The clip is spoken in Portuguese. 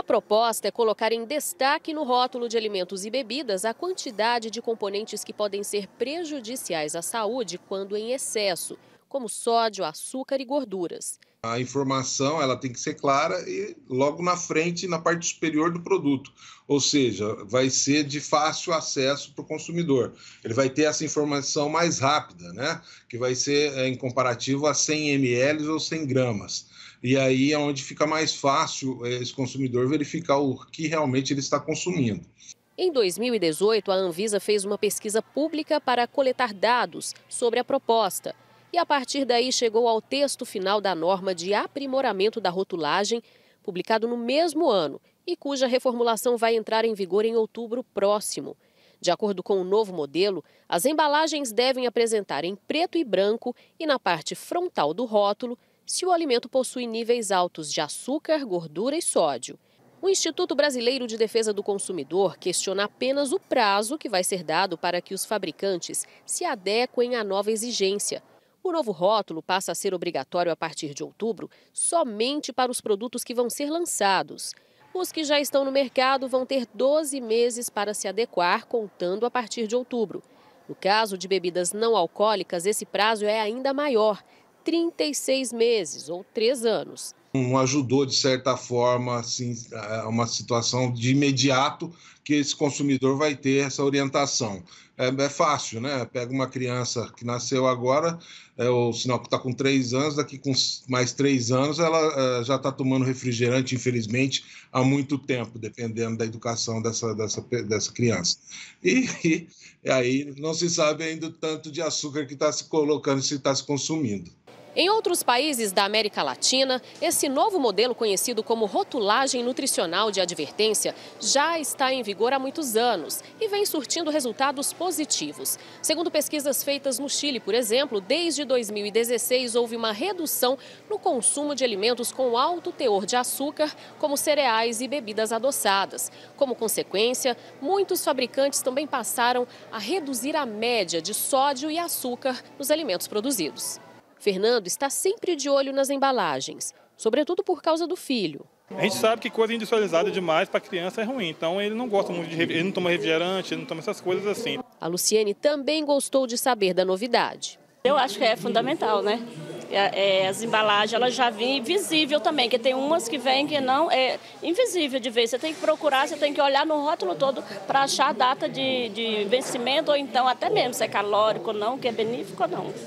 A proposta é colocar em destaque no rótulo de alimentos e bebidas a quantidade de componentes que podem ser prejudiciais à saúde quando em excesso – como sódio, açúcar e gorduras. A informação ela tem que ser clara e logo na frente, na parte superior do produto, ou seja, vai ser de fácil acesso para o consumidor. Ele vai ter essa informação mais rápida, né? Que vai ser é, em comparativo a 100 ml ou 100 gramas. E aí é onde fica mais fácil é, esse consumidor verificar o que realmente ele está consumindo. Em 2018, a Anvisa fez uma pesquisa pública para coletar dados sobre a proposta e a partir daí chegou ao texto final da norma de aprimoramento da rotulagem, publicado no mesmo ano e cuja reformulação vai entrar em vigor em outubro próximo. De acordo com o novo modelo, as embalagens devem apresentar em preto e branco e na parte frontal do rótulo se o alimento possui níveis altos de açúcar, gordura e sódio. O Instituto Brasileiro de Defesa do Consumidor questiona apenas o prazo que vai ser dado para que os fabricantes se adequem à nova exigência, o novo rótulo passa a ser obrigatório a partir de outubro somente para os produtos que vão ser lançados. Os que já estão no mercado vão ter 12 meses para se adequar, contando a partir de outubro. No caso de bebidas não alcoólicas, esse prazo é ainda maior, 36 meses ou 3 anos um, ajudou, de certa forma, assim, uma situação de imediato que esse consumidor vai ter essa orientação. É, é fácil, né? Pega uma criança que nasceu agora, é, o sinal que está com três anos, daqui com mais três anos, ela é, já está tomando refrigerante, infelizmente, há muito tempo, dependendo da educação dessa, dessa, dessa criança. E, e, e aí não se sabe ainda o tanto de açúcar que está se colocando, se está se consumindo. Em outros países da América Latina, esse novo modelo, conhecido como rotulagem nutricional de advertência, já está em vigor há muitos anos e vem surtindo resultados positivos. Segundo pesquisas feitas no Chile, por exemplo, desde 2016 houve uma redução no consumo de alimentos com alto teor de açúcar, como cereais e bebidas adoçadas. Como consequência, muitos fabricantes também passaram a reduzir a média de sódio e açúcar nos alimentos produzidos. Fernando está sempre de olho nas embalagens, sobretudo por causa do filho. A gente sabe que coisa industrializada demais para criança é ruim, então ele não gosta muito de ele não toma refrigerante, ele não toma essas coisas assim. A Luciene também gostou de saber da novidade. Eu acho que é fundamental, né? É, é as embalagens, ela já vêm visível também, que tem umas que vêm que não é invisível de ver. Você tem que procurar, você tem que olhar no rótulo todo para achar a data de, de vencimento ou então até mesmo se é calórico ou não, que é benéfico ou não.